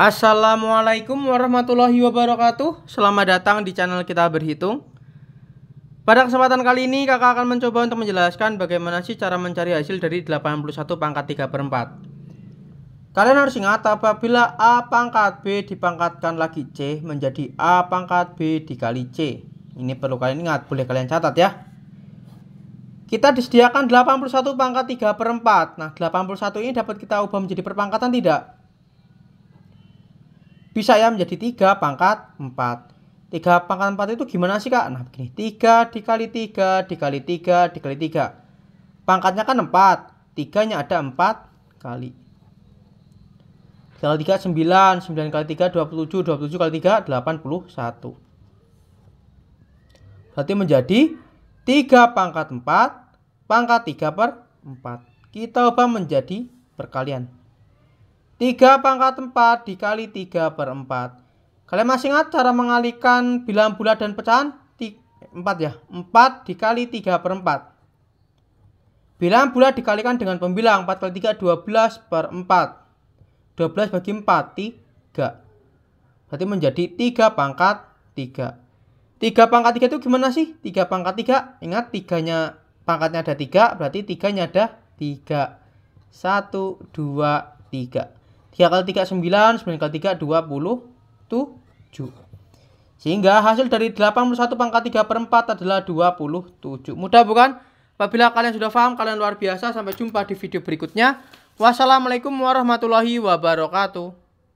Assalamualaikum warahmatullahi wabarakatuh Selamat datang di channel kita berhitung Pada kesempatan kali ini kakak akan mencoba untuk menjelaskan bagaimana sih cara mencari hasil dari 81 pangkat 3 per 4 Kalian harus ingat apabila A pangkat B dipangkatkan lagi C menjadi A pangkat B dikali C Ini perlu kalian ingat, boleh kalian catat ya kita disediakan 81 pangkat 3 per 4 Nah 81 ini dapat kita ubah menjadi perpangkatan tidak? bisa ya menjadi 3 pangkat 4. 3 pangkat 4 itu gimana sih kak? Nah begini, 3 dikali 3 dikali 3 dikali 3. Pangkatnya kan 4, 3 nya ada 4 kali. Kali 3 9, 9 kali 3 27, 27 kali 3 81. Berarti menjadi 3 pangkat 4, pangkat 3 per 4. Kita ubah menjadi perkalian. 3 pangkat 4 dikali 3 per 4. Kalian masih ingat cara mengalihkan bilangan bulat dan pecahan? 4 ya. 4 dikali 3 per 4. Bilangan bulat dikalikan dengan pembilang. 4 kali 3, 12 per 4. 12 bagi 4, 3. Berarti menjadi 3 pangkat 3. 3 pangkat 3 itu gimana sih? 3 pangkat 3, ingat 3-nya pangkatnya ada 3, berarti 3-nya ada 3. 1, 2, 3. 3 kali 3 9, 9 kali 3 27. Sehingga hasil dari 81 pangkat 3 per 4 adalah 27. Mudah bukan? Apabila kalian sudah paham, kalian luar biasa. Sampai jumpa di video berikutnya. Wassalamualaikum warahmatullahi wabarakatuh.